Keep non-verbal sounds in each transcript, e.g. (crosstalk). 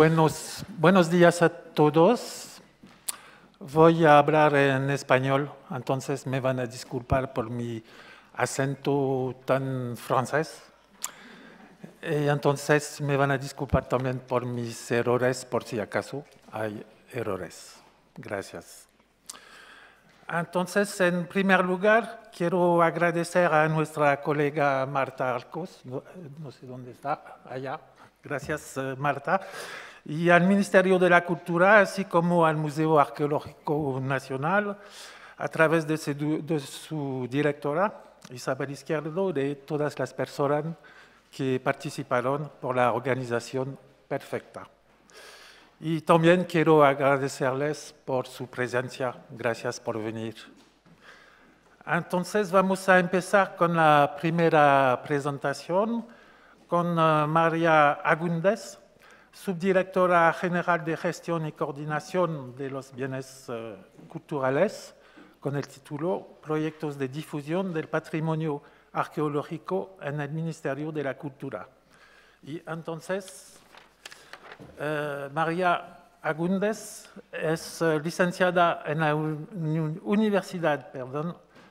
buenos, buenos días a todos. Voy a hablar en español, entonces me van a disculpar por mi acento tan francés. Y eh, entonces me van a disculpar también por mis errores, por si acaso hay errores. Gracias. Entonces, en primer lugar, quiero agradecer a nuestra colega Marta Arcos, no eh, sé dónde está, allá. Gracias, eh, Marta y al Ministerio de la Cultura, así como al Museo Arqueológico Nacional, a través de, su, directora, Isabel Izquierdo, de todas las personas que participaron por la organización perfecta. Y también quiero agradecerles por su presencia. Gracias por venir. Entonces vamos a empezar con la primera presentación con eh, María Agúndez, subdirectora general de Gestión y Coordinación de los Bienes eh, Culturales, con el título Proyectos de difusión del patrimonio arqueológico en el Ministerio de la Cultura. Y entonces, eh, María Agúndez es eh, licenciada en la Universidad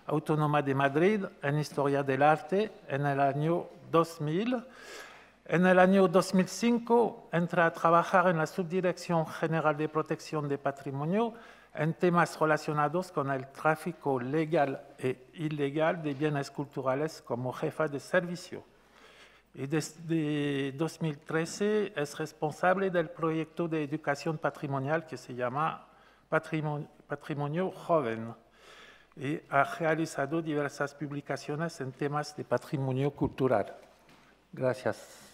Autónoma de Madrid en Historia del Arte en el año 2000 en el año 2005 entra a trabajar en la Subdirección General de Protección de Patrimonio en temas relacionados con el tráfico legal e ilegal de bienes culturales como jefa de servicio. Y desde 2013 es responsable del proyecto de educación patrimonial que se llama Patrimonio, Patrimonio Joven y ha realizado diversas publicaciones en temas de patrimonio cultural. Gracias.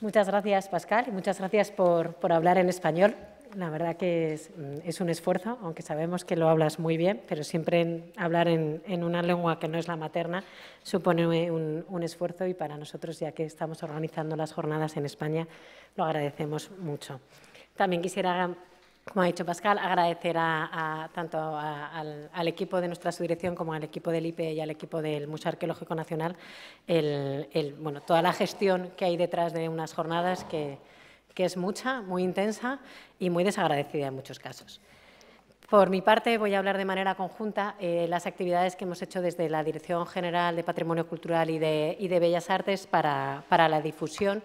Muchas gracias, Pascal, y muchas gracias por, hablar en español. La verdad que mm, es, un esfuerzo, aunque sabemos que lo hablas muy bien, pero siempre hablar en, una lengua que no es la materna supone un, un, esfuerzo y para nosotros, ya que estamos organizando las jornadas en España, lo agradecemos mucho. También quisiera como ha dicho Pascal, agradecer tanto al, equipo de nuestra subdirección como al equipo del IPE y al equipo del Museo Arqueológico Nacional toda la gestión que hay detrás de unas jornadas que, es mucha, muy intensa y muy desagradecida en muchos casos. Por mi parte, voy a hablar de manera conjunta eh, las actividades que hemos hecho desde la Dirección General de Patrimonio Cultural y de, Bellas Artes para la difusión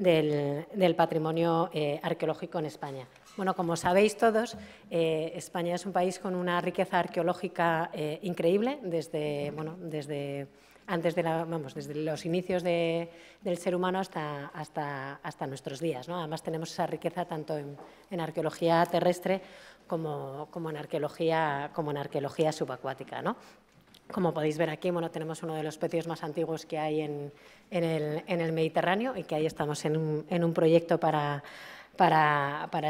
del, patrimonio eh, arqueológico en España. Bueno, como sabéis todos, eh, España es un país con una riqueza arqueológica eh, increíble desde, desde antes de la, desde los inicios del ser humano hasta, hasta, hasta nuestros días. ¿no? Además, tenemos esa riqueza tanto en, arqueología terrestre como, en arqueología, como en arqueología subacuática. ¿no? Como podéis ver aquí, bueno, tenemos uno de los pecios más antiguos que hay en, el, Mediterráneo y que ahí estamos en un, proyecto para,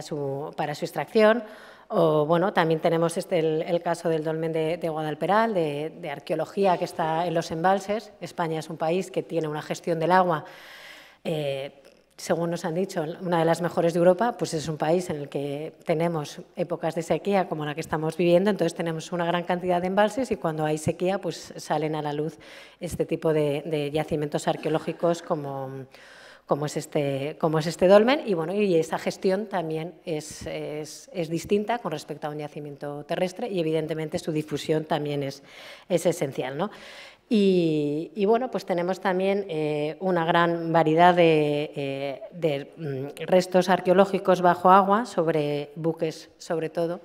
su, extracción. O, bueno, también tenemos este, el, caso del dolmen de, Guadalperal, de, arqueología que está en los embalses. España es un país que tiene una gestión del agua eh, según nos han dicho, una de las mejores de Europa, pues es un país en el que tenemos épocas de sequía como la que estamos viviendo, entonces tenemos una gran cantidad de embalses y cuando hay sequía pues salen a la luz este tipo de, yacimientos arqueológicos como, como, es este, como es este dolmen y, bueno, y esa gestión también es, distinta con respecto a un yacimiento terrestre y evidentemente su difusión también es, es esencial. ¿no? Y, bueno, pues tenemos también eh, una gran variedad de, eh, mm, restos arqueológicos bajo agua, sobre buques sobre todo,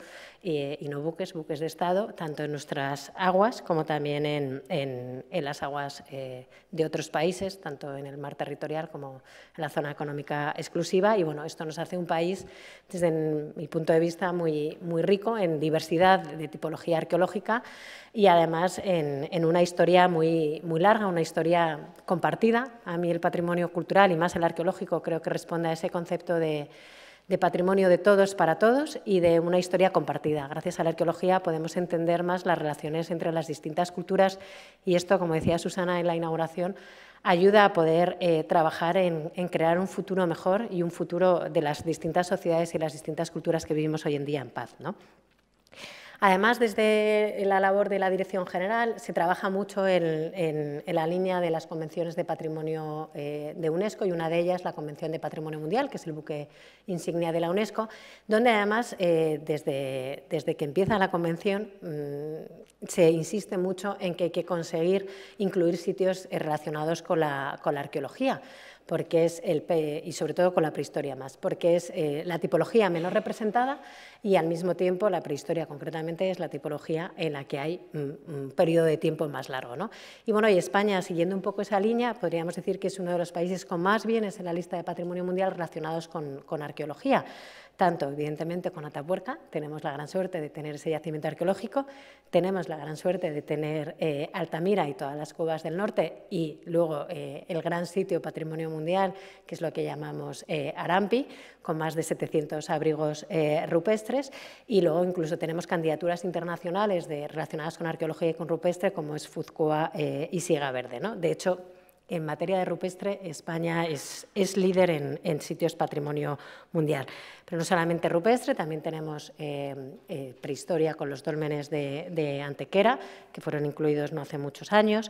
eh, y no buques, buques de Estado, tanto en nuestras aguas como también en, en, las aguas eh, de otros países, tanto en el mar territorial como en la zona económica exclusiva. Y bueno, esto nos hace un país, desde mi punto de vista, muy, muy rico en diversidad de tipología arqueológica y además en, en una historia muy, muy larga, una historia compartida. A mí el patrimonio cultural y más el arqueológico creo que responde a ese concepto de de patrimonio de todos para todos y de una historia compartida. Gracias a la arqueología podemos entender más las relaciones entre las distintas culturas y esto, como decía Susana en la inauguración, ayuda a poder eh, trabajar en, en, crear un futuro mejor y un futuro de las distintas sociedades y las distintas culturas que vivimos hoy en día en paz. ¿no? Además, desde la labor de la Dirección General se trabaja mucho en, la línea de las convenciones de patrimonio eh, de UNESCO y una de ellas la Convención de Patrimonio Mundial, que es el buque insignia de la UNESCO, donde además eh, desde, que empieza la convención mm, se insiste mucho en que hay que conseguir incluir sitios eh, relacionados con la, arqueología porque es el, y sobre todo con la prehistoria más, porque es la tipología menos representada y al mismo tiempo la prehistoria concretamente es la tipología en la que hay mm, mm, un, periodo de tiempo más largo. ¿no? Y bueno, y España, siguiendo un poco esa línea, podríamos decir que es uno de los países con más bienes en la lista de patrimonio mundial relacionados con, arqueología tanto evidentemente con Atapuerca, tenemos la gran suerte de tener ese yacimiento arqueológico, tenemos la gran suerte de tener eh, Altamira y todas las cuevas del norte y luego eh, el gran sitio patrimonio mundial, que es lo que llamamos eh, Arampi, con más de 700 abrigos rupestres y luego incluso tenemos candidaturas internacionales relacionadas con arqueología y con rupestre como es Fuzcoa eh, y Siega Verde. De hecho, en materia de rupestre, España es, líder en, sitios patrimonio mundial. Pero no solamente rupestre, también tenemos eh, eh, prehistoria con los dólmenes de, Antequera, que fueron incluidos no hace muchos años.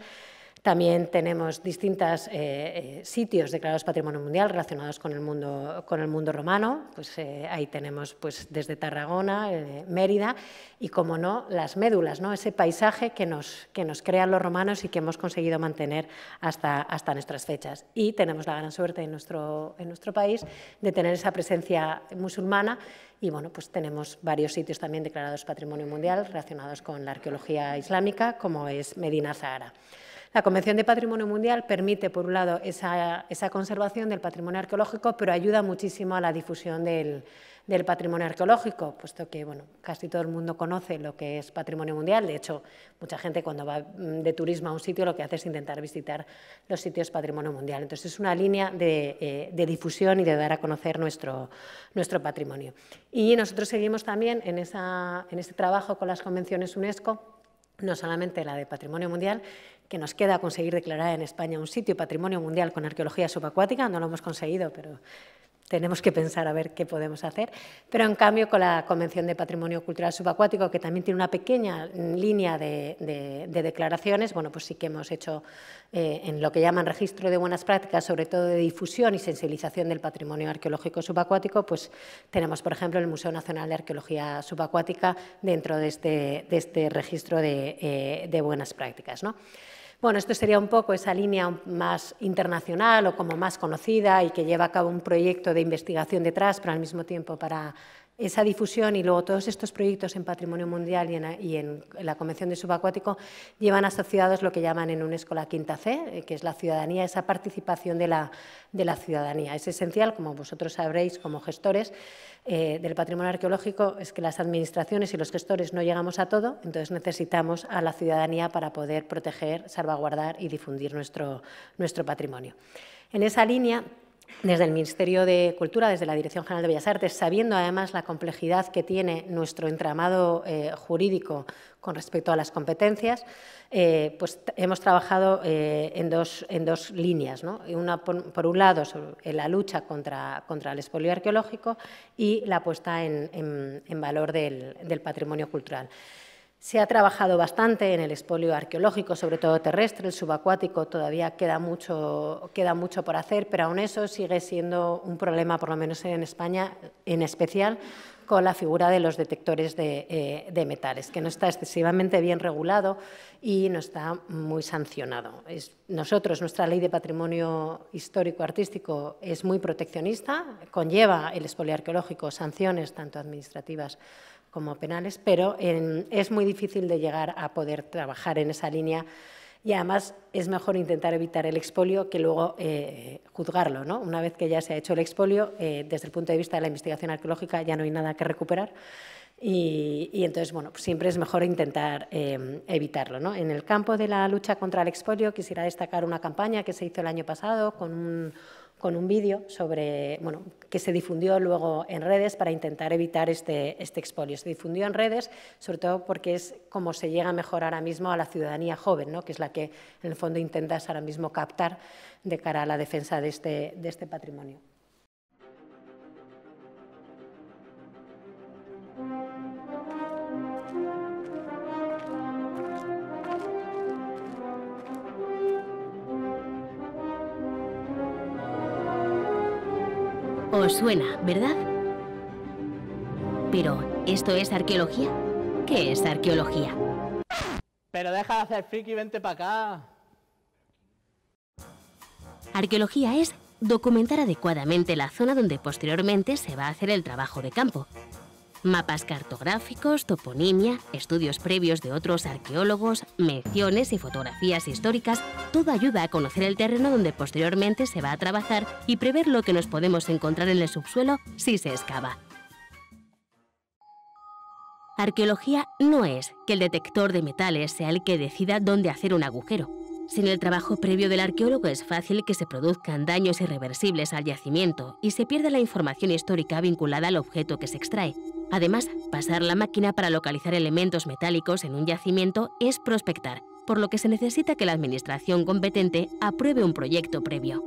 También tenemos distintos eh, eh, sitios declarados Patrimonio Mundial relacionados con el mundo, romano. Pues, eh, ahí tenemos pues, desde Tarragona, Mérida y, como no, las médulas, ¿no? ese paisaje que nos, crean los romanos y que hemos conseguido mantener hasta, hasta nuestras fechas. Y tenemos la gran suerte en nuestro, país de tener esa presencia musulmana y bueno, pues tenemos varios sitios también declarados Patrimonio Mundial relacionados con la arqueología islámica, como es Medina Zahara. La Convención de Patrimonio Mundial permite, por un lado, esa, conservación del patrimonio arqueológico, pero ayuda muchísimo a la difusión del, patrimonio arqueológico, puesto que bueno, casi todo el mundo conoce lo que es patrimonio mundial. De hecho, mucha gente cuando va mm, de turismo a un sitio lo que hace es intentar visitar los sitios patrimonio mundial. Entonces, es una línea de, eh, difusión y de dar a conocer nuestro, patrimonio. Y nosotros seguimos también en, en este trabajo con las convenciones UNESCO no solamente la de Patrimonio Mundial, que nos queda conseguir declarar en España un sitio patrimonio mundial con arqueología subacuática, no lo hemos conseguido, pero tenemos que pensar a ver qué podemos hacer. Pero en cambio, con la Convención de Patrimonio Cultural Subacuático, que también tiene una pequeña línea de, declaraciones, bueno, pues sí que hemos hecho eh, en lo que llaman registro de buenas prácticas, sobre todo de difusión y sensibilización del patrimonio arqueológico subacuático, pues tenemos, por ejemplo, el Museo Nacional de Arqueología Subacuática dentro de este, de este registro de, eh, buenas prácticas. ¿no? Bueno, esto sería un poco esa línea más internacional o como más conocida y que lleva a cabo un proyecto de investigación detrás, pero al mismo tiempo para esa difusión y luego todos estos proyectos en Patrimonio Mundial y en, la Convención de Subacuático llevan asociados lo que llaman en UNESCO la quinta C, eh, que es la ciudadanía, esa participación de la, de la ciudadanía. Es esencial, como vosotros sabréis como gestores eh, del patrimonio arqueológico, es que las administraciones y los gestores no llegamos a todo, entonces necesitamos a la ciudadanía para poder proteger, salvaguardar y difundir nuestro, nuestro patrimonio. En esa línea, desde el Ministerio de Cultura, desde la Dirección General de Bellas Artes, sabiendo además la complejidad que tiene nuestro entramado eh, jurídico con respecto a las competencias, eh, pues hemos trabajado eh, en, dos, líneas. por, un lado, la lucha contra, el expolio arqueológico y la puesta en, valor del patrimonio cultural. Se ha trabajado bastante en el expolio arqueológico, sobre todo terrestre, el subacuático todavía queda mucho, queda mucho por hacer, pero aún eso sigue siendo un problema, por lo menos en España, en especial con la figura de los detectores de, eh, metales, que no está excesivamente bien regulado y no está muy sancionado. nosotros, nuestra ley de patrimonio histórico-artístico es muy proteccionista, conlleva el espolio arqueológico sanciones tanto administrativas como penales, pero en, es muy difícil de llegar a poder trabajar en esa línea y además es mejor intentar evitar el expolio que luego eh, juzgarlo. ¿no? Una vez que ya se ha hecho el expolio, eh, desde el punto de vista de la investigación arqueológica ya no hay nada que recuperar y, entonces bueno, pues siempre es mejor intentar eh, evitarlo. ¿no? En el campo de la lucha contra el expolio quisiera destacar una campaña que se hizo el año pasado con un con un vídeo sobre, bueno, que se difundió luego en redes para intentar evitar este, este expolio. Se difundió en redes, sobre todo porque es como se llega mejor ahora mismo a la ciudadanía joven, ¿no? que es la que en el fondo intentas ahora mismo captar de cara a la defensa de este, de este patrimonio. Os suena, ¿verdad? Pero, ¿esto es arqueología? ¿Qué es arqueología? Pero deja de hacer friki y vente para acá. Arqueología es documentar adecuadamente la zona donde posteriormente se va a hacer el trabajo de campo, mapas cartográficos, toponimia, estudios previos de otros arqueólogos, menciones y fotografías históricas, todo ayuda a conocer el terreno donde posteriormente se va a trabajar y prever lo que nos podemos encontrar en el subsuelo si se excava. Arqueología no es que el detector de metales sea el que decida dónde hacer un agujero. Sin el trabajo previo del arqueólogo es fácil que se produzcan daños irreversibles al yacimiento y se pierda la información histórica vinculada al objeto que se extrae. Además, pasar la máquina para localizar elementos metálicos en un yacimiento es prospectar, por lo que se necesita que la administración competente apruebe un proyecto previo.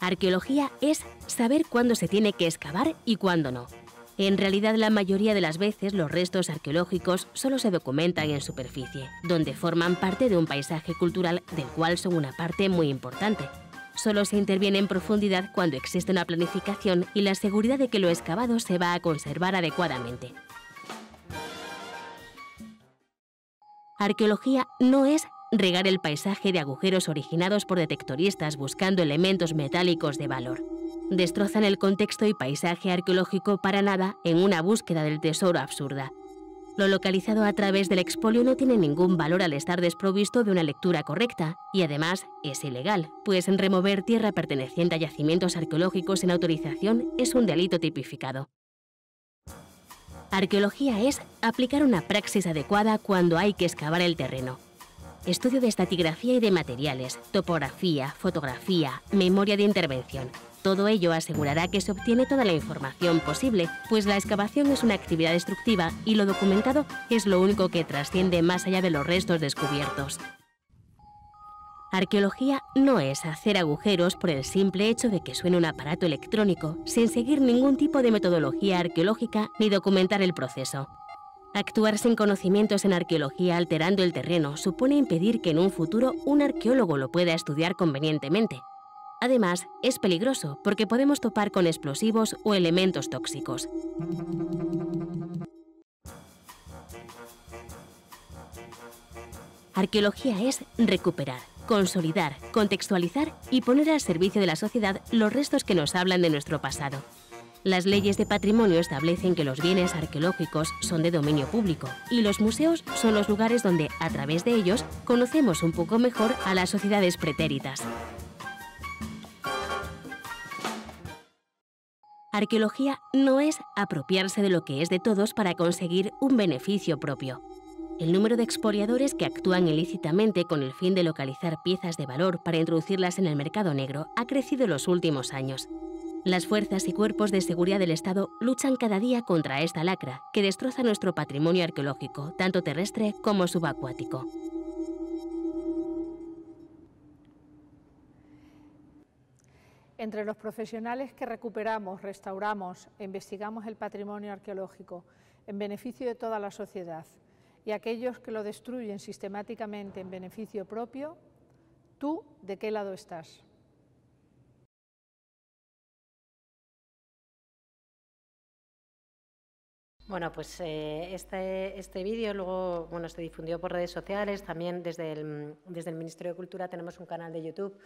Arqueología es saber cuándo se tiene que excavar y cuándo no. En realidad, la mayoría de las veces los restos arqueológicos solo se documentan en superficie, donde forman parte de un paisaje cultural del cual son una parte muy importante, solo se interviene en profundidad cuando existe una planificación y la seguridad de que lo excavado se va a conservar adecuadamente. Arqueología no es regar el paisaje de agujeros originados por detectoristas buscando elementos metálicos de valor. Destrozan el contexto y paisaje arqueológico para nada en una búsqueda del tesoro absurda. Lo localizado a través del expolio no tiene ningún valor al estar desprovisto de una lectura correcta y además es ilegal, pues remover tierra perteneciente a yacimientos arqueológicos sin autorización es un delito tipificado. Arqueología es aplicar una praxis adecuada cuando hay que excavar el terreno. Estudio de estatigrafía y de materiales, topografía, fotografía, memoria de intervención, todo ello asegurará que se obtiene toda la información posible, pues la excavación es una actividad destructiva y lo documentado es lo único que trasciende más allá de los restos descubiertos. Arqueología no es hacer agujeros por el simple hecho de que suene un aparato electrónico, sin seguir ningún tipo de metodología arqueológica ni documentar el proceso. Actuar sin conocimientos en arqueología alterando el terreno supone impedir que en un futuro un arqueólogo lo pueda estudiar convenientemente, Además, es peligroso porque podemos topar con explosivos o elementos tóxicos. Arqueología es recuperar, consolidar, contextualizar y poner al servicio de la sociedad los restos que nos hablan de nuestro pasado. Las leyes de patrimonio establecen que los bienes arqueológicos son de dominio público y los museos son los lugares donde, a través de ellos, conocemos un poco mejor a las sociedades pretéritas. Arqueología no es apropiarse de lo que es de todos para conseguir un beneficio propio. El número de expoliadores que actúan ilícitamente con el fin de localizar piezas de valor para introducirlas en el mercado negro ha crecido en los últimos años. Las fuerzas y cuerpos de seguridad del Estado luchan cada día contra esta lacra que destroza nuestro patrimonio arqueológico, tanto terrestre como subacuático. Entre los profesionales que recuperamos, restauramos e investigamos el patrimonio arqueológico en beneficio de toda la sociedad y aquellos que lo destruyen sistemáticamente en beneficio propio, ¿tú de qué lado estás? Bueno, pues eh, este, este, vídeo luego bueno, se difundió por redes sociales, también desde desde el Ministerio de Cultura tenemos un canal de YouTube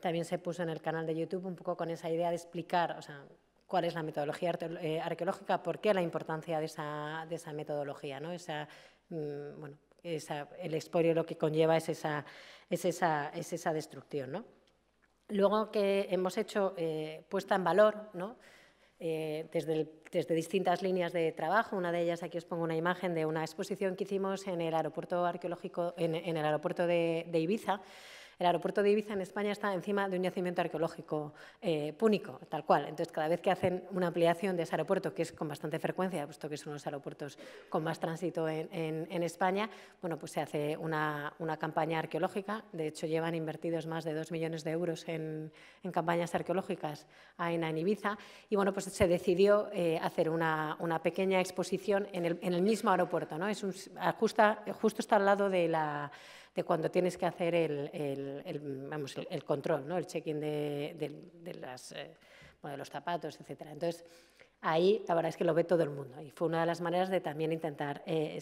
también se puso en el canal de YouTube un poco con esa idea de explicar o sea, cuál es la metodología eh, arqueológica, por qué la importancia de esa, de esa metodología, ¿no? Mm, bueno, esa, el exporio lo que conlleva es esa, es esa, es esa destrucción, ¿no? Luego que hemos hecho eh, puesta en valor, ¿no? Eh, desde, desde, distintas líneas de trabajo. Una de ellas, aquí os pongo una imagen de una exposición que hicimos en el aeropuerto arqueológico, en, el aeropuerto de Ibiza, el aeropuerto de Ibiza en España está encima de un yacimiento arqueológico eh, púnico, tal cual. Entonces, cada vez que hacen una ampliación de ese aeropuerto, que es con bastante frecuencia, puesto que son los aeropuertos con más tránsito en, España, bueno, pues se hace una, campaña arqueológica. De hecho, llevan invertidos más de dos millones de euros en, campañas arqueológicas en Ibiza. Y bueno, pues se decidió eh, hacer una, pequeña exposición en el, mismo aeropuerto. Es justo está al lado de la de cuando tienes que hacer el, el, vamos, el control, ¿no? el check-in de, de, de eh, los zapatos, etc. Entonces, ahí la verdad es que lo ve todo el mundo y fue una de las maneras de también intentar eh,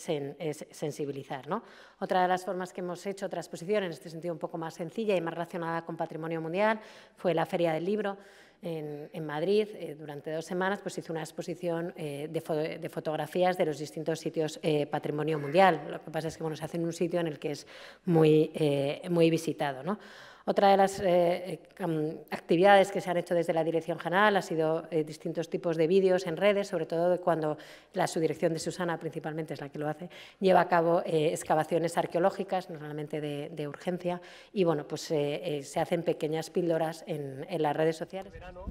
sensibilizar. ¿no? Otra de las formas que hemos hecho otra exposición, en este sentido un poco más sencilla y más relacionada con patrimonio mundial, fue la Feria del Libro en, Madrid, eh, durante dos semanas, pues hizo una exposición eh, de, fotografías de los distintos sitios eh, patrimonio mundial. Lo que pasa es que bueno, se hace en un sitio en el que es muy, muy visitado. ¿no? Otra de las eh, eh, actividades que se han hecho desde la Dirección General ha sido eh, distintos tipos de vídeos en redes, sobre todo cuando la subdirección de Susana, principalmente es la que lo hace, lleva a cabo excavaciones arqueológicas, normalmente de, urgencia, y bueno, pues se hacen pequeñas píldoras en, en las redes sociales. Verano,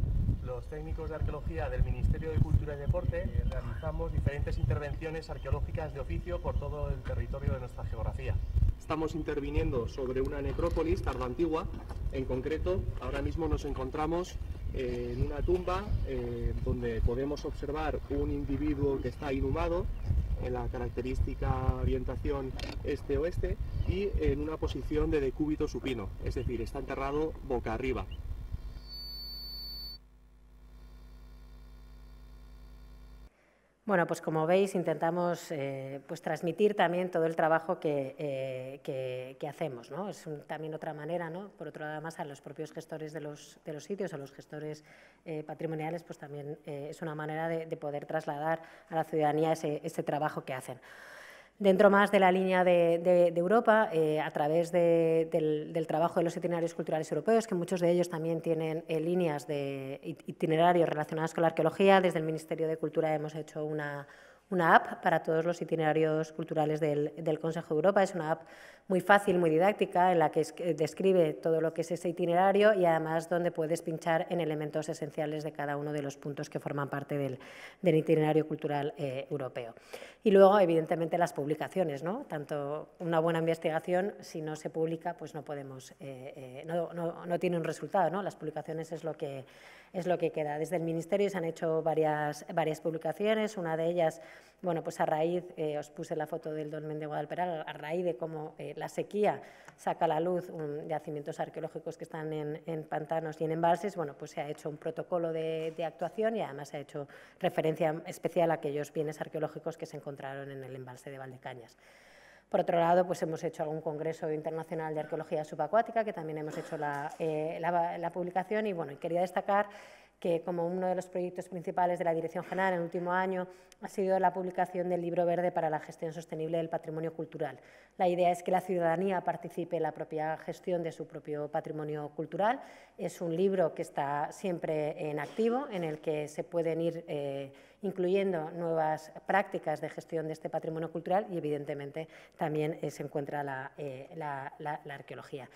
los técnicos de arqueología del Ministerio de Cultura y Deporte realizamos diferentes intervenciones arqueológicas de oficio por todo el territorio de nuestra geografía estamos interviniendo sobre una necrópolis tardoantigua. En concreto, ahora mismo nos encontramos eh, en una tumba eh, donde podemos observar un individuo que está inhumado en la característica orientación este-oeste y en una posición de decúbito supino, es decir, está enterrado boca arriba. Bueno, pues como veis, intentamos eh, pues transmitir también todo el trabajo que, eh, hacemos. ¿no? Es también otra manera, ¿no? por otro lado, además, a los propios gestores de los, de los sitios, a los gestores eh, patrimoniales, pues también es una manera de, poder trasladar a la ciudadanía ese trabajo que hacen. Dentro más de la línea de, Europa, eh, a través del, trabajo de los itinerarios culturales europeos, que muchos de ellos también tienen eh, líneas de itinerarios relacionadas con la arqueología, desde el Ministerio de Cultura hemos hecho una, una app para todos los itinerarios culturales del, del Consejo de Europa. Es una app muy fácil, muy didáctica, en la que eh, describe todo lo que es ese itinerario y además donde puedes pinchar en elementos esenciales de cada uno de los puntos que forman parte del, itinerario cultural eh, europeo. Y luego, evidentemente, las publicaciones, ¿no? Tanto una buena investigación, si no se publica, pues no podemos, eh, no, tiene un resultado, ¿no? Las publicaciones es lo que, es lo que queda. Desde el Ministerio se han hecho varias, varias publicaciones, una de ellas, bueno, pues a raíz, os puse la foto del dolmen de Guadalperal, a raíz de cómo la sequía saca a la luz mm, yacimientos arqueológicos que están en, pantanos y en embalses, bueno, pues se ha hecho un protocolo de, actuación y además se ha hecho referencia especial a aquellos bienes arqueológicos que se encontraron en el embalse de Valdecañas. Por otro lado, pues hemos hecho algún congreso internacional de arqueología subacuática, que también hemos hecho la, eh, la publicación, y bueno, quería destacar que como uno de los proyectos principales de la Dirección General en el último año ha sido la publicación del Libro Verde para la Gestión Sostenible del Patrimonio Cultural. La idea es que la ciudadanía participe en la propia gestión de su propio patrimonio cultural. Es un libro que está siempre en activo, en el que se pueden ir eh, incluyendo nuevas prácticas de gestión de este patrimonio cultural y, evidentemente, también eh, se encuentra la eh, arqueología.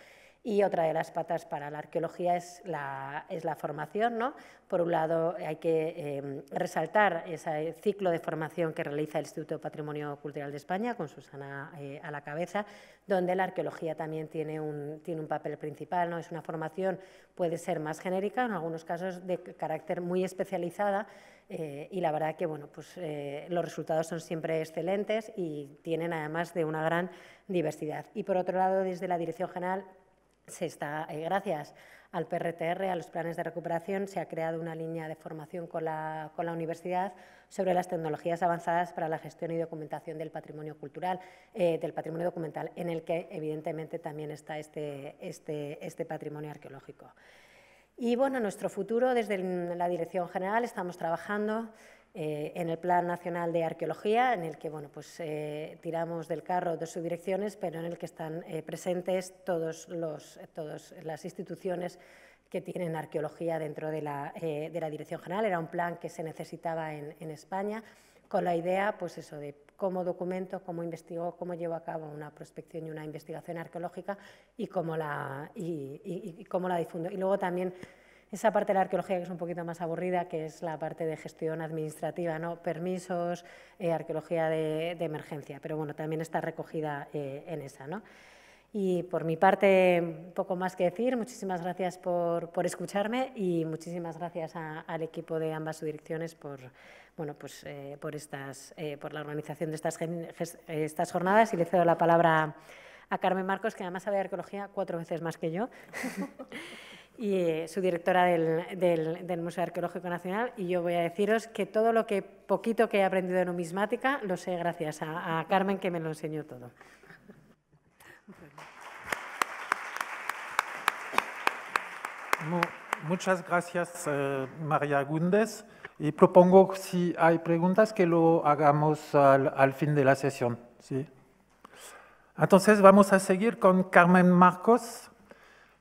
Y otra de las patas para la arqueología es la, formación. ¿no? Por un lado, hay que em, resaltar ese ciclo de formación que realiza el Instituto de Patrimonio Cultural de España, con Susana eh, a la cabeza, donde la arqueología también tiene un, papel principal. ¿no? Es una formación, puede ser más genérica, en algunos casos de carácter muy especializada, eh, y la verdad que bueno, pues, eh, los resultados son siempre excelentes y tienen además de una gran diversidad. Y por otro lado, desde la Dirección General se está, eh, gracias al PRTR, a los planes de recuperación, se ha creado una línea de formación con la, con la, universidad sobre las tecnologías avanzadas para la gestión y documentación del patrimonio cultural, eh, del patrimonio documental, en el que evidentemente también está este, este, este patrimonio arqueológico. Y bueno, nuestro futuro, desde la Dirección General, estamos trabajando eh, en el Plan Nacional de Arqueología, en el que bueno, pues, eh, tiramos del carro de subdirecciones, pero en el que están eh, presentes todas las instituciones que tienen arqueología dentro de la, de la, Dirección General. Era un plan que se necesitaba en, España, con la idea pues eso, de cómo documento, cómo investigo, cómo llevo a cabo una prospección y una investigación arqueológica y cómo la, y, y cómo la difundo. Y luego también esa parte de la arqueología que es un poquito más aburrida, que es la parte de gestión administrativa, ¿no? permisos, eh, arqueología de, emergencia, pero bueno, también está recogida eh, en esa. ¿no? Y por mi parte, poco más que decir, muchísimas gracias por, escucharme y muchísimas gracias al equipo de ambas direcciones por, bueno, pues, eh, por, estas, por la organización de estas, estas jornadas y le cedo la palabra a Carmen Marcos, que además sabe de arqueología cuatro veces más que yo. (laughs) y eh, su directora del, Museo Arqueológico Nacional. Y yo voy a deciros que todo lo que poquito que he aprendido de numismática lo sé gracias a, Carmen, que me lo enseñó todo. Muchas gracias, eh, María Gundes. Y propongo, si hay preguntas, que lo hagamos al, al fin de la sesión. ¿sí? Entonces, vamos a seguir con Carmen Marcos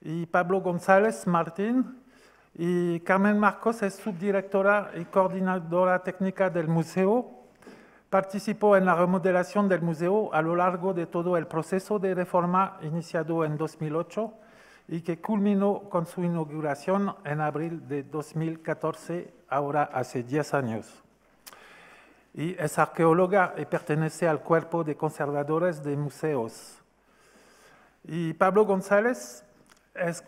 y Pablo González Martín. Y Carmen Marcos es subdirectora y coordinadora técnica del museo. Participó en la remodelación del museo a lo largo de todo el proceso de reforma iniciado en 2008 y que culminó con su inauguración en abril de 2014, ahora hace 10 años. Y es arqueóloga y pertenece al cuerpo de conservadores de museos. Y Pablo González es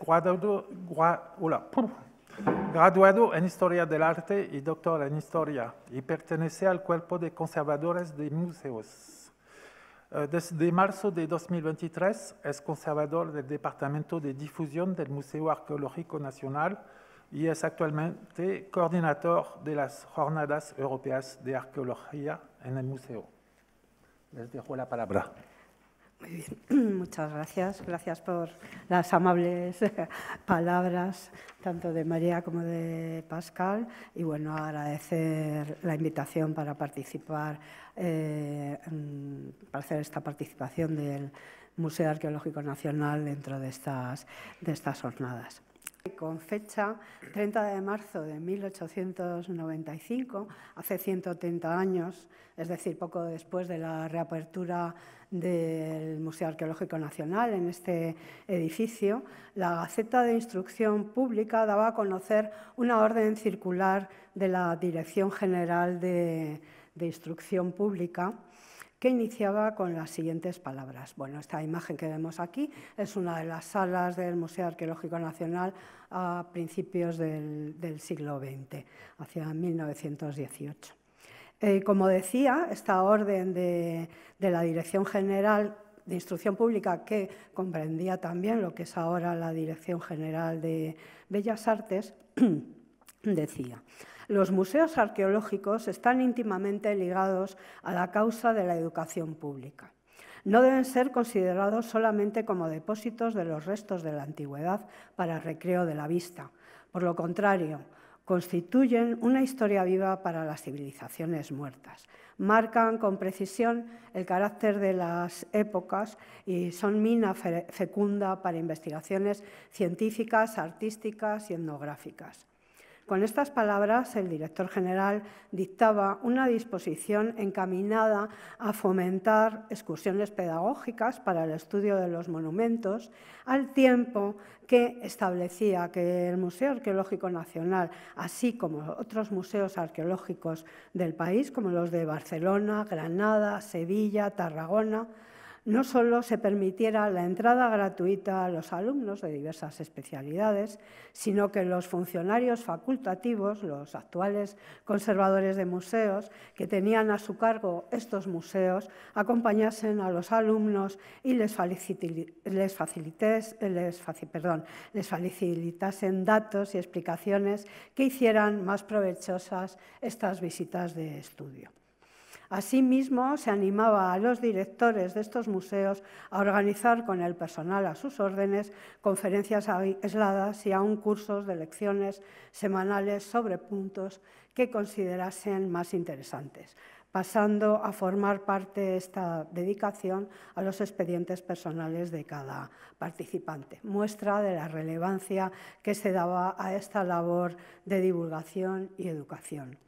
graduado, en Historia del Arte y doctor en Historia, y pertenece al cuerpo de conservadores de museos. Eh, desde marzo de 2023 es conservador del Departamento de Difusión del Museo Arqueológico Nacional y es actualmente coordinador de las Jornadas Europeas de Arqueología en el museo. Les dejo la palabra. Muy bien, (clears throat) muchas gracias. Gracias por las amables (laughs) palabras, tanto de María como de Pascal. Y bueno, agradecer la invitación para participar, eh, para hacer esta participación del Museo Arqueológico Nacional dentro de de estas jornadas. Con fecha 30 de marzo de 1895, hace 130 años, es decir, poco después de la reapertura del Museo Arqueológico Nacional en este edificio, la Gaceta de Instrucción Pública daba a conocer una orden circular de la Dirección General de, de Instrucción Pública que iniciaba con las siguientes palabras. Bueno, esta imagen que vemos aquí es una de las salas del Museo Arqueológico Nacional a principios del, siglo XX, hacia 1918. Eh, como decía, esta orden de la Dirección General de Instrucción Pública, que comprendía también lo que es ahora la Dirección General de Bellas Artes, (clears throat) decía, los museos arqueológicos están íntimamente ligados a la causa de la educación pública. No deben ser considerados solamente como depósitos de los restos de la antigüedad para recreo de la vista. Por lo contrario, constituyen una historia viva para las civilizaciones muertas. Marcan con precisión el carácter de las épocas y son mina fecunda para investigaciones científicas, artísticas y etnográficas. Con estas palabras, el director general dictaba una disposición encaminada a fomentar excursiones pedagógicas para el estudio de los monumentos, al tiempo que establecía que el Museo Arqueológico Nacional, así como otros museos arqueológicos del país, como los de Barcelona, Granada, Sevilla, Tarragona, no solo se permitiera la entrada gratuita a los alumnos de diversas especialidades, sino que los funcionarios facultativos, los actuales conservadores de museos que tenían a su cargo estos museos, acompañasen a los alumnos y les, facilitasen datos y explicaciones que hicieran más provechosas estas visitas de estudio. Asimismo, se animaba a los directores de estos museos a organizar con el personal a sus órdenes conferencias aisladas y aún cursos de lecciones semanales sobre puntos que considerasen más interesantes, pasando a formar parte de esta dedicación a los expedientes personales de cada participante, muestra de la relevancia que se daba a esta labor de divulgación y educación.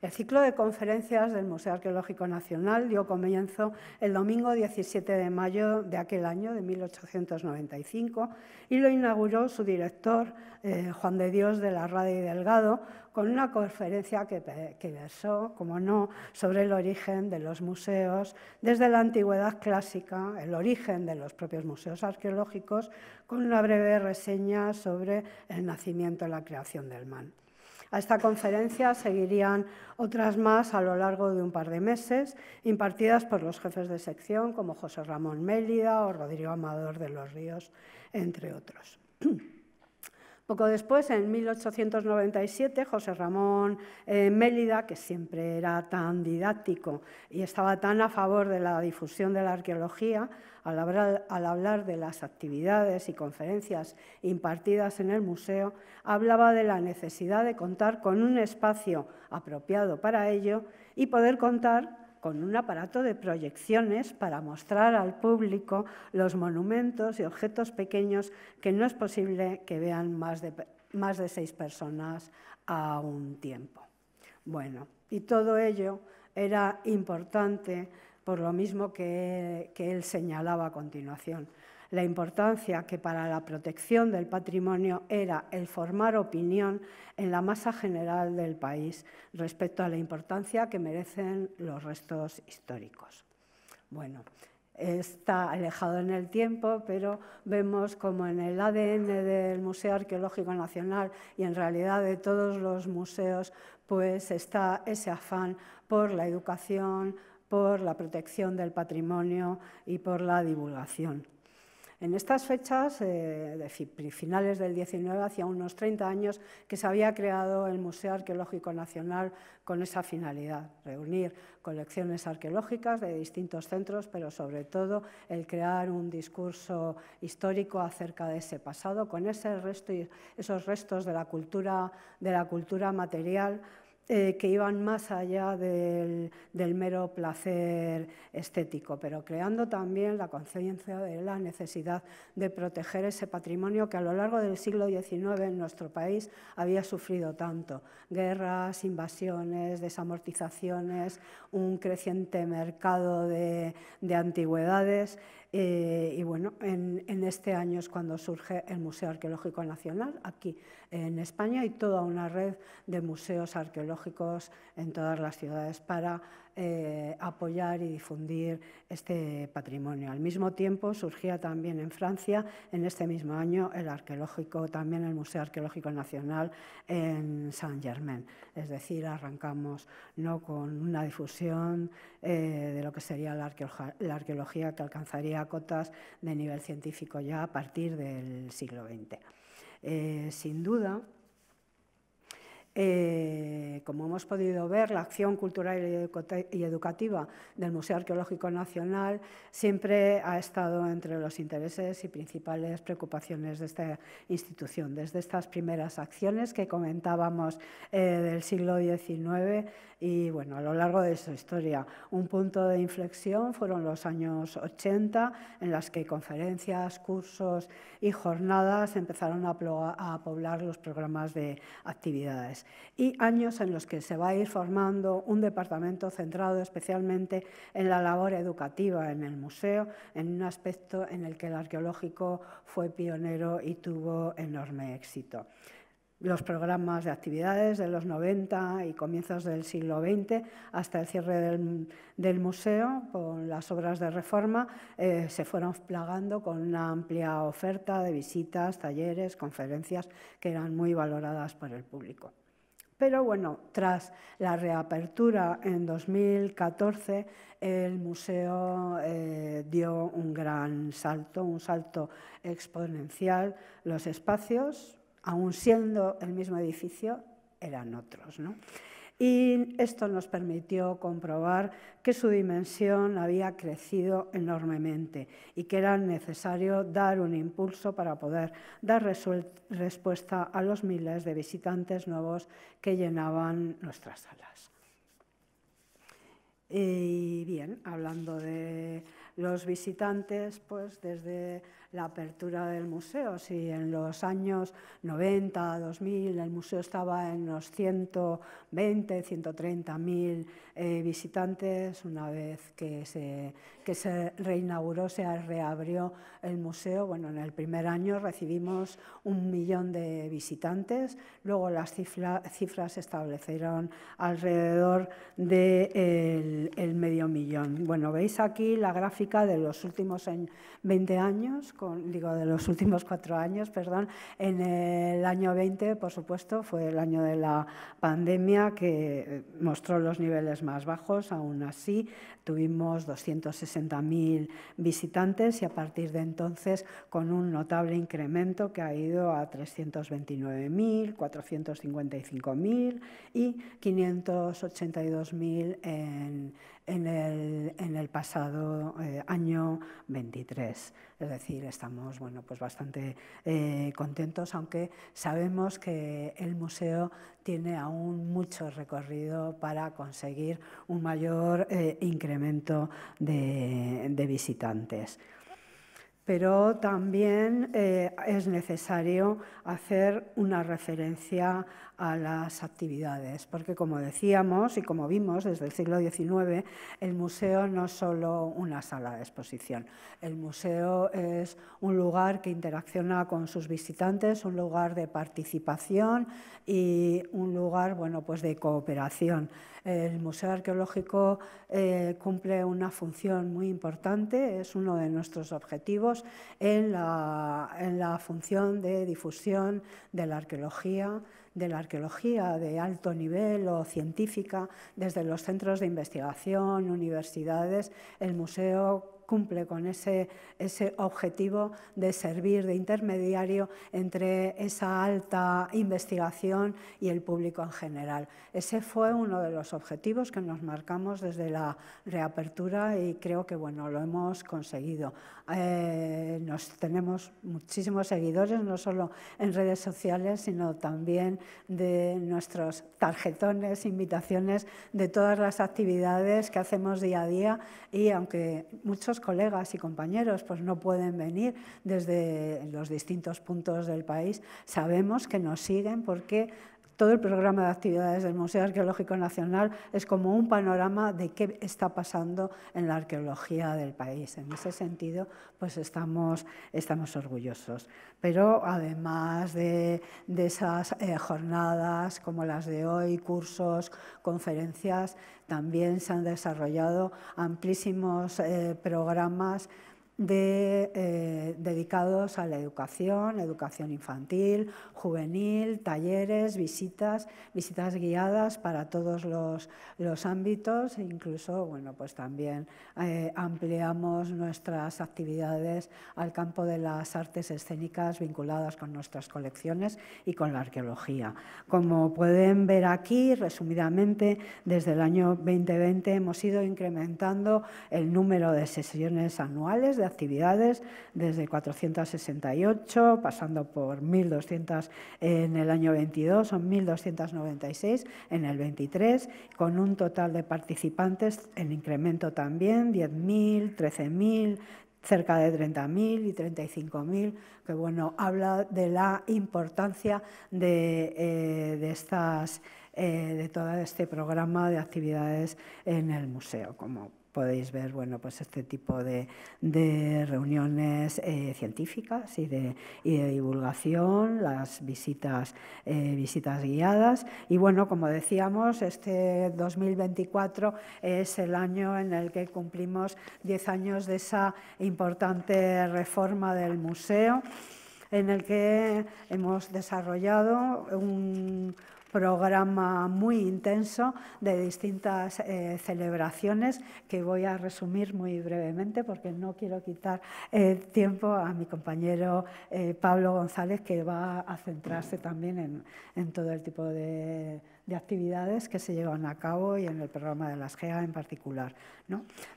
El ciclo de conferencias del Museo Arqueológico Nacional dio comienzo el domingo 17 de mayo de aquel año, de 1895, y lo inauguró su director, eh, Juan de Dios de la Rada y Delgado, con una conferencia que, que versó, como no, sobre el origen de los museos desde la antigüedad clásica, el origen de los propios museos arqueológicos, con una breve reseña sobre el nacimiento y la creación del MAN. A esta conferencia seguirían otras más a lo largo de un par de meses, impartidas por los jefes de sección como José Ramón Mélida o Rodrigo Amador de los Ríos, entre otros. (clears throat) Poco después, en 1897, José Ramón eh, Mélida, que siempre era tan didáctico y estaba tan a favor de la difusión de la arqueología, al hablar, de las actividades y conferencias impartidas en el museo, hablaba de la necesidad de contar con un espacio apropiado para ello y poder contar con un aparato de proyecciones para mostrar al público los monumentos y objetos pequeños que no es posible que vean más de, más de seis personas a un tiempo. Bueno, y todo ello era importante por lo mismo que, él señalaba a continuación. La importancia que para la protección del patrimonio era el formar opinión en la masa general del país respecto a la importancia que merecen los restos históricos. Bueno, está alejado en el tiempo, pero vemos como en el ADN del Museo Arqueológico Nacional y en realidad de todos los museos, pues está ese afán por la educación, por la protección del patrimonio y por la divulgación. En estas fechas, eh, finales del 19 hacía unos 30 años, que se había creado el Museo Arqueológico Nacional con esa finalidad, reunir colecciones arqueológicas de distintos centros, pero sobre todo el crear un discurso histórico acerca de ese pasado, con esos restos de la cultura material eh, que iban más allá del, mero placer estético, pero creando también la conciencia de la necesidad de proteger ese patrimonio que a lo largo del siglo XIX en nuestro país había sufrido tanto. Guerras, invasiones, desamortizaciones, un creciente mercado de antigüedades. Eh, y bueno, en, en, este año es cuando surge el Museo Arqueológico Nacional aquí en España y toda una red de museos arqueológicos en todas las ciudades para eh, apoyar y difundir este patrimonio. Al mismo tiempo surgía también en Francia, en este mismo año, el arqueológico, también el Museo Arqueológico Nacional en Saint-Germain. Es decir, arrancamos ¿no? con una difusión eh, de lo que sería la, arqueología, que alcanzaría cotas de nivel científico ya a partir del siglo XX. Eh, sin duda, eh, como hemos podido ver, la acción cultural y, educativa del Museo Arqueológico Nacional siempre ha estado entre los intereses y principales preocupaciones de esta institución. Desde estas primeras acciones que comentábamos eh, del siglo XIX, y bueno, a lo largo de su historia, un punto de inflexión fueron los años 80, en las que conferencias, cursos y jornadas empezaron a poblar los programas de actividades. Y años en los que se va a ir formando un departamento centrado especialmente en la labor educativa en el museo, en un aspecto en el que el arqueológico fue pionero y tuvo enorme éxito los programas de actividades de los 90 y comienzos del siglo XX hasta el cierre del, museo con las obras de reforma eh, se fueron plagando con una amplia oferta de visitas, talleres, conferencias que eran muy valoradas por el público. Pero bueno, tras la reapertura en 2014, el museo eh, dio un gran salto, un salto exponencial. Los espacios, aun siendo el mismo edificio, eran otros. ¿no? Y esto nos permitió comprobar que su dimensión había crecido enormemente y que era necesario dar un impulso para poder dar respuesta a los miles de visitantes nuevos que llenaban nuestras salas. Y bien, hablando de los visitantes, pues desde la apertura del museo. Si en los años 90, 2000 el museo estaba en los 120, 130 mil eh, visitantes, una vez que se, se reinauguró, se reabrió el museo, bueno, en el primer año recibimos un millón de visitantes, luego las cifras se establecieron alrededor del de el medio millón. Bueno, veis aquí la gráfica de los últimos 20 años digo de los últimos cuatro años, perdón. En el año 20, por supuesto, fue el año de la pandemia que eh, mostró los niveles más bajos. Aún así, tuvimos 260.000 visitantes y a partir de entonces con un notable incremento que ha ido a 329.000, 455.000 y 582.000 en en el, pasado eh, año 23. Es decir, estamos bueno, pues bastante eh, contentos, aunque sabemos que el museo tiene aún mucho recorrido para conseguir un mayor eh, incremento de visitantes pero también eh, es necesario hacer una referencia a las actividades, porque como decíamos y como vimos desde el siglo XIX, el museo no es solo una sala de exposición, el museo es un lugar que interacciona con sus visitantes, un lugar de participación y un lugar bueno, pues de cooperación. El Museo Arqueológico eh, cumple una función muy importante, es uno de nuestros objetivos en la, en la función de difusión de la arqueología, de la arqueología de alto nivel o científica, desde los centros de investigación, universidades, el museo cumple con ese, ese objetivo de servir de intermediario entre esa alta investigación y el público en general. Ese fue uno de los objetivos que nos marcamos desde la reapertura y creo que bueno, lo hemos conseguido. Eh, nos tenemos muchísimos seguidores, no solo en redes sociales, sino también de nuestros tarjetones, invitaciones de todas las actividades que hacemos día a día y aunque muchos colegas y compañeros pues no pueden venir desde los distintos puntos del país, sabemos que nos siguen porque todo el programa de actividades del Museo Arqueológico Nacional es como un panorama de qué está pasando en la arqueología del país. En ese sentido, pues estamos, estamos orgullosos. Pero además de, esas eh, jornadas como las de hoy, cursos, conferencias, también se han desarrollado amplísimos eh, programas eh, dedicados a la educación, educación infantil, juvenil, talleres, visitas, visitas guiadas para todos los, los ámbitos, e incluso bueno, pues también eh, ampliamos nuestras actividades al campo de las artes escénicas vinculadas con nuestras colecciones y con la arqueología. Como pueden ver aquí, resumidamente, desde el año 2020 hemos ido incrementando el número de sesiones anuales actividades, desde 468, pasando por 1.200 en el año 22, son 1.296 en el 23, con un total de participantes en incremento también, 10.000, 13.000, cerca de 30.000 y 35.000, que bueno, habla de la importancia de, eh, estas, eh, de todo este programa de actividades en el museo, como podéis ver bueno, pues este tipo de, reuniones eh, científicas y de, divulgación, las visitas, eh, visitas guiadas. Y bueno, como decíamos, este 2024 es el año en el que cumplimos 10 años de esa importante reforma del museo en el que hemos desarrollado un, programa muy intenso de distintas eh, celebraciones que voy a resumir muy brevemente porque no quiero quitar eh, tiempo a mi compañero eh, Pablo González que va a centrarse también en todo el tipo de de actividades que se llevan a cabo y en el programa de las GEA en particular.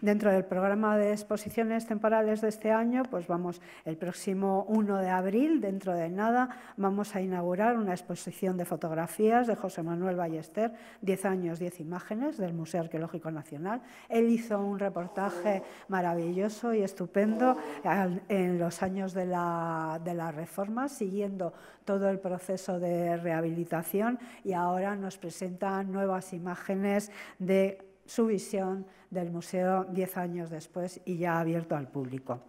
Dentro del programa de exposiciones temporales de este año, pues vamos el próximo 1 de abril, dentro de nada, vamos a inaugurar una exposición de fotografías de José Manuel Ballester, 10 años, 10 imágenes del Museo Arqueológico Nacional. Él hizo un reportaje maravilloso y estupendo en los años de la, de la reforma, siguiendo todo el proceso de rehabilitación y ahora nos presenta nuevas imágenes de su visión del museo diez años después y ya abierto al público.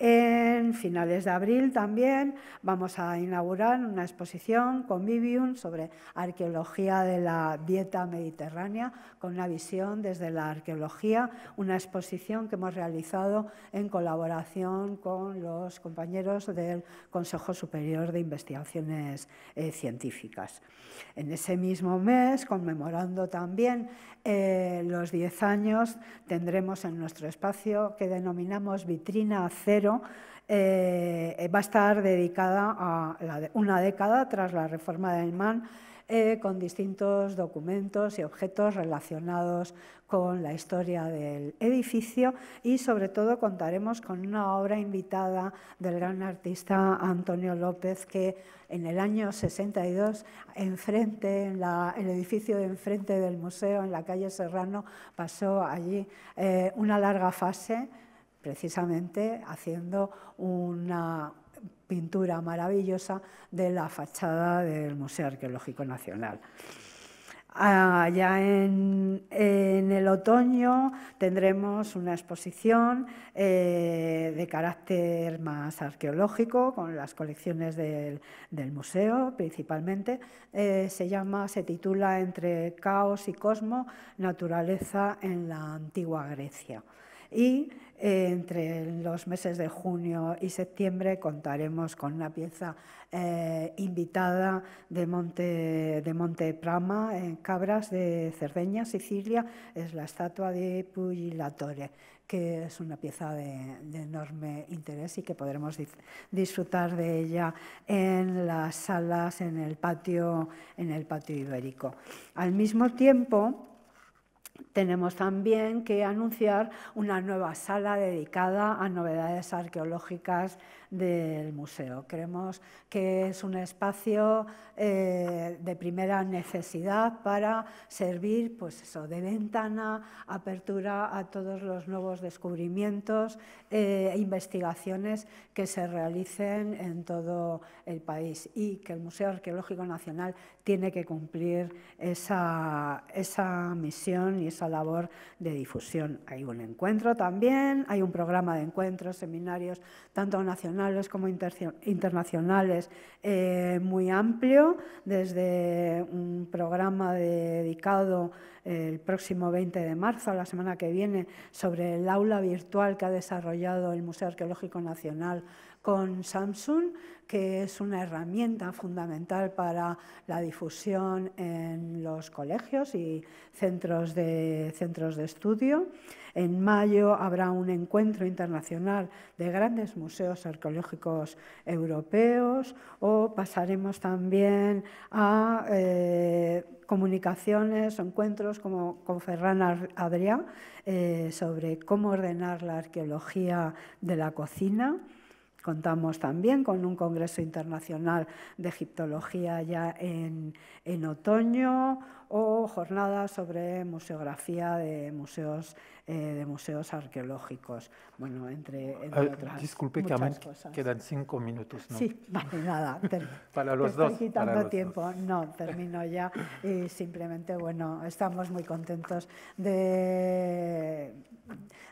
En finales de abril también vamos a inaugurar una exposición con Convivium sobre arqueología de la dieta mediterránea con una visión desde la arqueología, una exposición que hemos realizado en colaboración con los compañeros del Consejo Superior de Investigaciones eh, Científicas. En ese mismo mes, conmemorando también eh, los 10 años, tendremos en nuestro espacio que denominamos Vitrina Cero eh, va a estar dedicada a una década tras la reforma de MAN eh, con distintos documentos y objetos relacionados con la historia del edificio y sobre todo contaremos con una obra invitada del gran artista Antonio López que en el año 62 enfrente, en la, el edificio de enfrente del museo en la calle Serrano pasó allí eh, una larga fase precisamente haciendo una pintura maravillosa de la fachada del Museo Arqueológico Nacional. Allá en, el otoño tendremos una exposición eh, de carácter más arqueológico con las colecciones del, museo principalmente. Eh, se llama, se titula Entre caos y cosmo, naturaleza en la antigua Grecia. Y entre los meses de junio y septiembre contaremos con una pieza eh, invitada de Monte, de Monte Prama, en Cabras de Cerdeña, Sicilia, es la estatua de Pugilatore, que es una pieza de, de, enorme interés y que podremos disfrutar de ella en las salas, en el patio, en el patio ibérico. Al mismo tiempo, tenemos también que anunciar una nueva sala dedicada a novedades arqueológicas del museo. Creemos que es un espacio eh, de primera necesidad para servir pues de ventana, apertura a todos los nuevos descubrimientos eh, e investigaciones que se realicen en todo el país y que el Museo Arqueológico Nacional tiene que cumplir esa, esa misión esa labor de difusión. Hay un encuentro también, hay un programa de encuentros, seminarios, tanto nacionales como internacionales, eh, muy amplio, desde un programa dedicado eh, el próximo 20 de marzo, la semana que viene, sobre el aula virtual que ha desarrollado el Museo Arqueológico Nacional con Samsung, que es una herramienta fundamental para la difusión en los colegios y centros de, centros de estudio. En mayo habrá un encuentro internacional de grandes museos arqueológicos europeos o pasaremos también a eh, comunicaciones o encuentros como con Ferran Adrià eh, sobre cómo ordenar la arqueología de la cocina. Contamos también con un Congreso Internacional de Egiptología ya en, otoño o jornadas sobre museografía de museos eh, de museos arqueológicos. Bueno, entre, entre eh, Disculpe, quedan cinco minutos. ¿no? Sí, vale, nada. (laughs) para los dos. Estoy tiempo. No, termino ya. Y simplemente, bueno, estamos muy contentos de,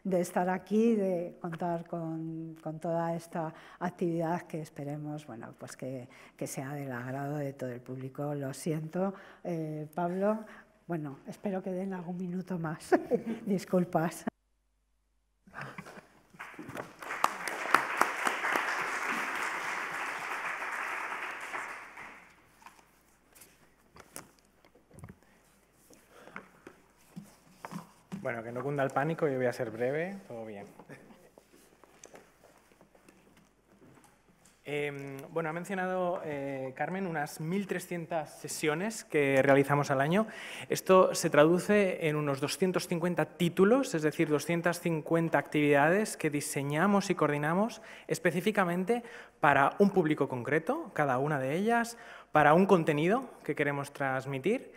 de estar aquí, de contar con, toda esta actividad que esperemos, bueno, pues que, sea del agrado de todo el público. Lo siento, eh, Pablo. Bueno, espero que den algún minuto más. (laughs) Disculpas. Bueno, que no cunda el pánico, yo voy a ser breve, todo bien. Em, bueno, ha mencionado eh, Carmen unas 1.300 sesiones que realizamos al año. Esto se traduce en unos 250 títulos, es decir, 250 actividades que diseñamos y coordinamos específicamente para un público concreto, cada una de ellas, para un contenido que queremos transmitir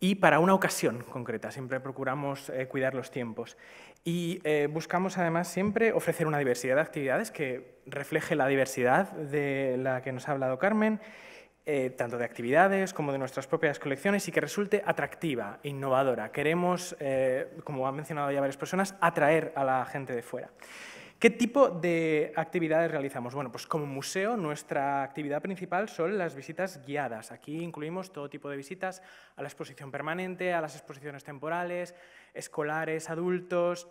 y para una ocasión concreta. Siempre procuramos eh, cuidar los tiempos. Y eh, buscamos además siempre ofrecer una diversidad de actividades que refleje la diversidad de la que nos ha hablado Carmen, eh, tanto de actividades como de nuestras propias colecciones y que resulte atractiva, innovadora. Queremos, como han mencionado ya varias personas, atraer a la gente de fuera. ¿Qué tipo de actividades realizamos? Bueno, pues como museo nuestra actividad principal son las visitas guiadas. Aquí incluimos todo tipo de visitas a la exposición permanente, a las exposiciones temporales, escolares, adultos,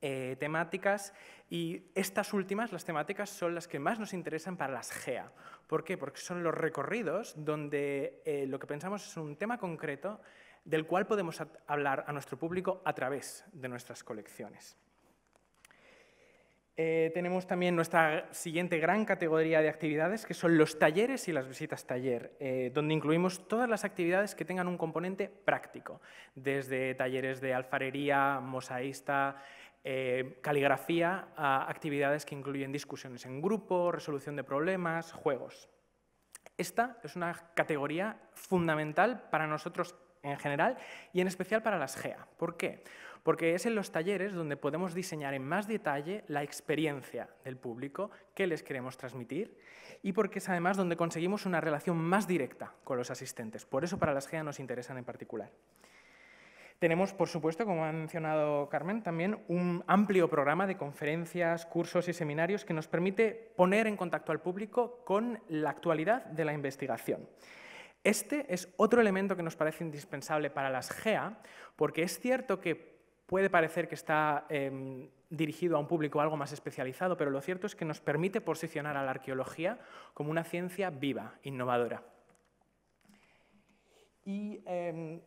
eh, temáticas y estas últimas, las temáticas, son las que más nos interesan para las GEA. ¿Por qué? Porque son los recorridos donde eh, lo que pensamos es un tema concreto del cual podemos hablar a nuestro público a través de nuestras colecciones. Eh, tenemos también nuestra siguiente gran categoría de actividades, que son los talleres y las visitas taller, eh, donde incluimos todas las actividades que tengan un componente práctico, desde talleres de alfarería, mosaísta, eh, caligrafía, a actividades que incluyen discusiones en grupo, resolución de problemas, juegos. Esta es una categoría fundamental para nosotros en general y en especial para las GEA. ¿Por qué? porque es en los talleres donde podemos diseñar en más detalle la experiencia del público, que les queremos transmitir, y porque es además donde conseguimos una relación más directa con los asistentes. Por eso para las GEA nos interesan en particular. Tenemos, por supuesto, como ha mencionado Carmen, también un amplio programa de conferencias, cursos y seminarios que nos permite poner en contacto al público con la actualidad de la investigación. Este es otro elemento que nos parece indispensable para las GEA, porque es cierto que puede parecer que está em, dirigido a un público algo más especializado, pero lo cierto es que nos permite posicionar a la arqueología como una ciencia viva, innovadora. Y em,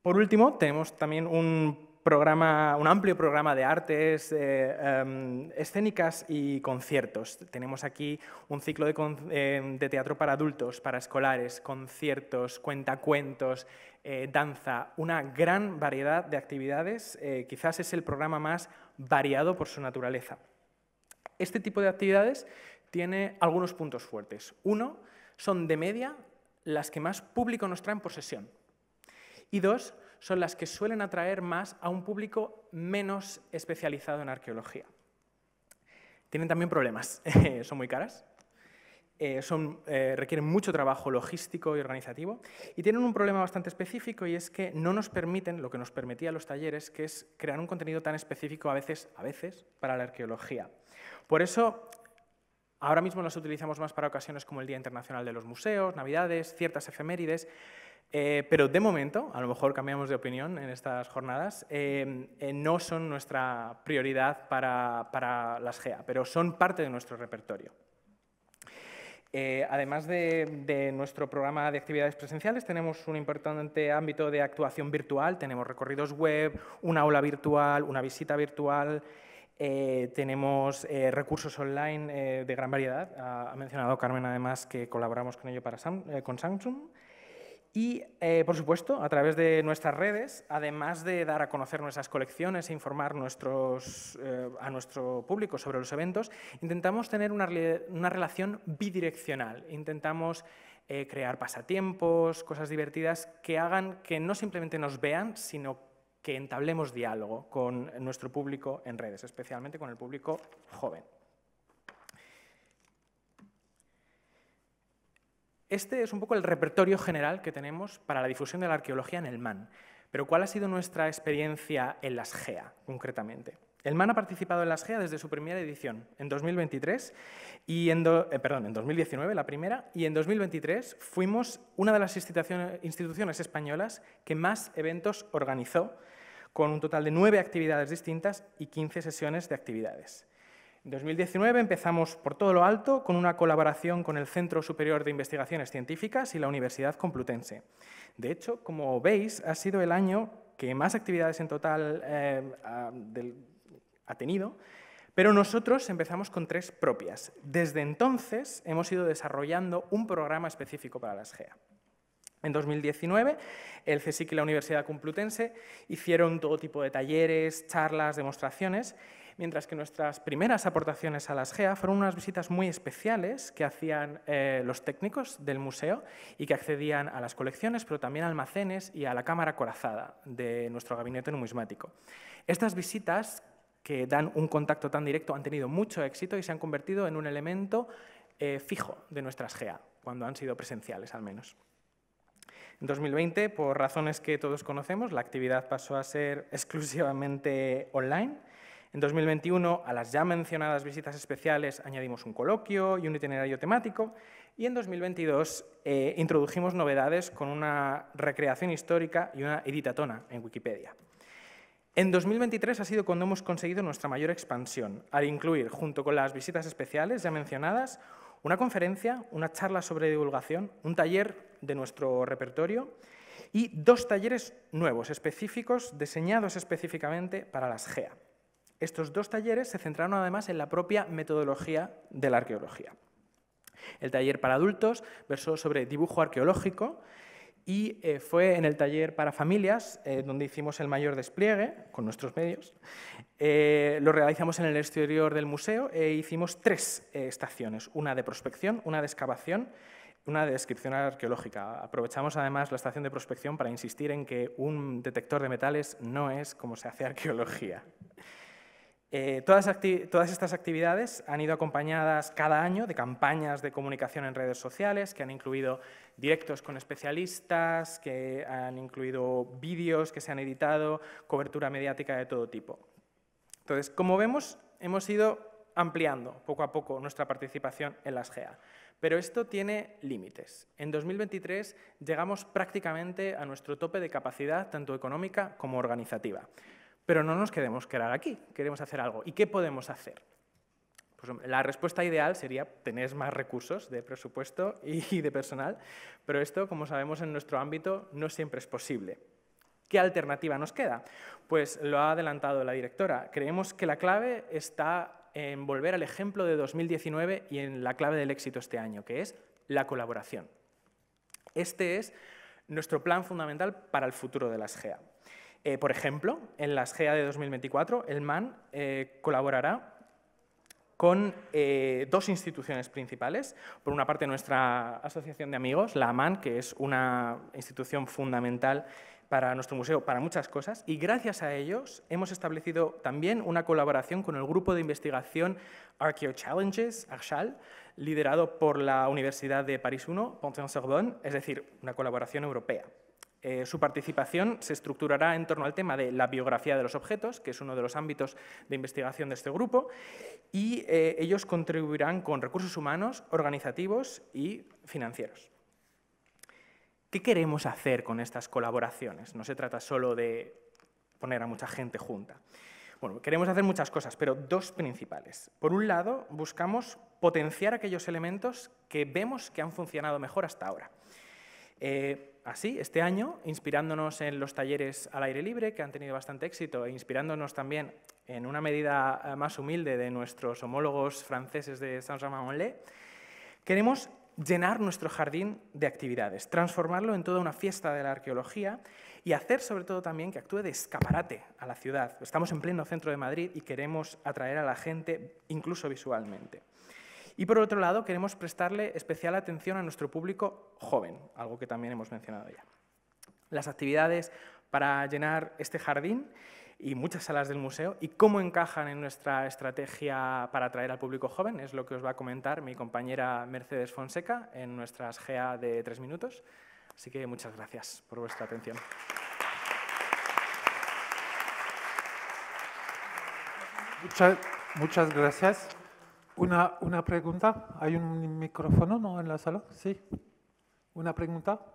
por último, tenemos también un Programa, un amplio programa de artes eh, em, escénicas y conciertos. Tenemos aquí un ciclo de, de, teatro para adultos, para escolares, conciertos, cuentacuentos, eh, danza una gran variedad de actividades, eh, quizás es el programa más variado por su naturaleza. Este tipo de actividades tiene algunos puntos fuertes. Uno, son de media las que más público nos traen por sesión. Y dos, son las que suelen atraer más a un público menos especializado en arqueología. Tienen también problemas, (laughs) son muy caras, eh, eh, requieren mucho trabajo logístico y organizativo y tienen un problema bastante específico y es que no nos permiten lo que nos permitía los talleres, que es crear un contenido tan específico a veces, a veces para la arqueología. Por eso Ahora mismo las utilizamos más para ocasiones como el Día Internacional de los Museos, Navidades, ciertas efemérides, eh, pero de momento, a lo mejor cambiamos de opinión en estas jornadas, no son nuestra prioridad para, para las GEA, pero son parte de nuestro repertorio. Eh, además de, nuestro programa de actividades presenciales, tenemos un importante ámbito de actuación virtual. Tenemos recorridos web, una aula virtual, una visita virtual. Eh, tenemos eh, recursos online de gran variedad. Ha, mencionado Carmen, además, que colaboramos con ello para con Samsung. Y, eh, por supuesto, a través de nuestras redes, además de dar a conocer nuestras colecciones e informar nuestros, eh, a nuestro público sobre los eventos, intentamos tener una, relación bidireccional. Intentamos eh, crear pasatiempos, cosas divertidas que hagan que no simplemente nos vean, sino que entablemos diálogo con nuestro público en redes, especialmente con el público joven. Este es un poco el repertorio general que tenemos para la difusión de la arqueología en el MAN. Pero ¿cuál ha sido nuestra experiencia en las GEA, concretamente? El MAN ha participado en las GEA desde su primera edición, en 2023 y en eh, perdón, en 2019 la primera, y en 2023 fuimos una de las instituciones españolas que más eventos organizó, con un total de nueve actividades distintas y 15 sesiones de actividades. En 2019 empezamos por todo lo alto con una colaboración con el Centro Superior de Investigaciones Científicas y la Universidad Complutense. De hecho, como veis, ha sido el año que más actividades en total eh, ha, tenido, pero nosotros empezamos con tres propias. Desde entonces hemos ido desarrollando un programa específico para la SGEA. En 2019, el CSIC y la Universidad Complutense hicieron todo tipo de talleres, charlas, demostraciones mientras que nuestras primeras aportaciones a las GEA fueron unas visitas muy especiales que hacían eh, los técnicos del museo y que accedían a las colecciones, pero también a almacenes y a la cámara corazada de nuestro gabinete numismático. Estas visitas que dan un contacto tan directo han tenido mucho éxito y se han convertido en un elemento eh, fijo de nuestras GEA, cuando han sido presenciales al menos. En 2020, por razones que todos conocemos, la actividad pasó a ser (laughs) exclusivamente online en 2021, a las ya mencionadas visitas especiales añadimos un coloquio y un itinerario temático y en 2022 eh, introdujimos novedades con una recreación histórica y una editatona en Wikipedia. En 2023 ha sido cuando hemos conseguido nuestra mayor expansión, al incluir, junto con las visitas especiales ya mencionadas, una conferencia, una charla sobre divulgación, un taller de nuestro repertorio y dos talleres nuevos, específicos, diseñados específicamente para las GEA. Estos dos talleres se centraron además en la propia metodología de la arqueología. El taller para adultos versó sobre dibujo arqueológico y eh, fue en el taller para familias eh, donde hicimos el mayor despliegue con nuestros medios. Eh, lo realizamos en el exterior del museo e hicimos tres estaciones, una de prospección, una de excavación, una de descripción arqueológica. Aprovechamos además la estación de prospección para insistir en que un detector de metales no es como se hace arqueología. Eh, todas, todas, estas actividades han ido acompañadas cada año de campañas de comunicación en redes sociales que han incluido directos con especialistas, que han incluido vídeos que se han editado, cobertura mediática de todo tipo. Entonces, como vemos, hemos ido ampliando poco a poco nuestra participación en las GEA. Pero esto tiene límites. En 2023 llegamos prácticamente a nuestro tope de capacidad, tanto económica como organizativa. Pero no nos queremos quedar aquí, queremos hacer algo. ¿Y qué podemos hacer? Pues, la respuesta ideal sería tener más recursos de presupuesto (laughs) y de personal, pero esto, como sabemos, en nuestro ámbito no siempre es posible. ¿Qué alternativa nos queda? Pues lo ha adelantado la directora. Creemos que la clave está en volver al ejemplo de 2019 y en la clave del éxito este año, que es la colaboración. Este es nuestro plan fundamental para el futuro de las GEA. Eh, por ejemplo, en las GEA de 2024, el MAN eh, colaborará con eh, dos instituciones principales. Por una parte, nuestra asociación de amigos, la MAN, que es una institución fundamental para nuestro museo, para muchas cosas, y gracias a ellos hemos establecido también una colaboración con el grupo de investigación Archeo Challenges, ARCHAL, liderado por la Universidad de París I, pontin sorbonne es decir, una colaboración europea. Eh, su participación se estructurará en torno al tema de la biografía de los objetos, que es uno de los ámbitos de investigación de este grupo, y eh, ellos contribuirán con recursos humanos, organizativos y financieros. ¿Qué queremos hacer con estas colaboraciones? No se trata solo de poner a mucha gente junta. Bueno, queremos hacer muchas cosas, pero dos principales. Por un lado, buscamos potenciar aquellos elementos que vemos que han funcionado mejor hasta ahora. Eh, así este año, inspirándonos en los talleres al aire libre, que han tenido bastante éxito, e inspirándonos también en una medida eh, más humilde de nuestros homólogos franceses de Saint-Germain-en-Laye, queremos llenar nuestro jardín de actividades, transformarlo en toda una fiesta de la arqueología y hacer sobre todo también que actúe de escaparate a la ciudad. Estamos en pleno centro de Madrid y queremos atraer a la gente incluso visualmente. Y por otro lado, queremos prestarle especial atención a nuestro público joven, algo que también hemos mencionado ya. Las actividades para llenar este jardín y muchas salas del museo y cómo encajan en nuestra estrategia para atraer al público joven, es lo que os va a comentar mi compañera Mercedes Fonseca en nuestras GA de tres minutos. Así que muchas gracias por vuestra atención. muchas gracias. Una, una pregunta. ¿Hay un micrófono no, en la sala? Sí. ¿Una pregunta?